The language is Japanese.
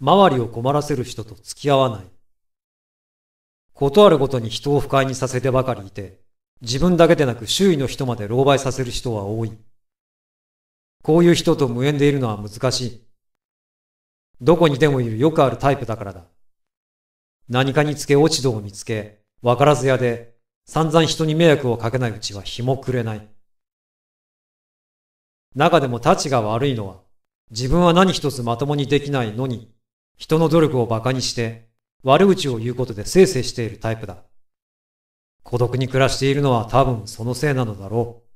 周りを困らせる人と付き合わない。ことあるごとに人を不快にさせてばかりいて、自分だけでなく周囲の人まで狼狽させる人は多い。こういう人と無縁でいるのは難しい。どこにでもいるよくあるタイプだからだ。何かにつけ落ち度を見つけ、わからず屋で散々人に迷惑をかけないうちは日も暮れない。中でも立ちが悪いのは、自分は何一つまともにできないのに、人の努力を馬鹿にして、悪口を言うことでせいせいしているタイプだ。孤独に暮らしているのは多分そのせいなのだろう。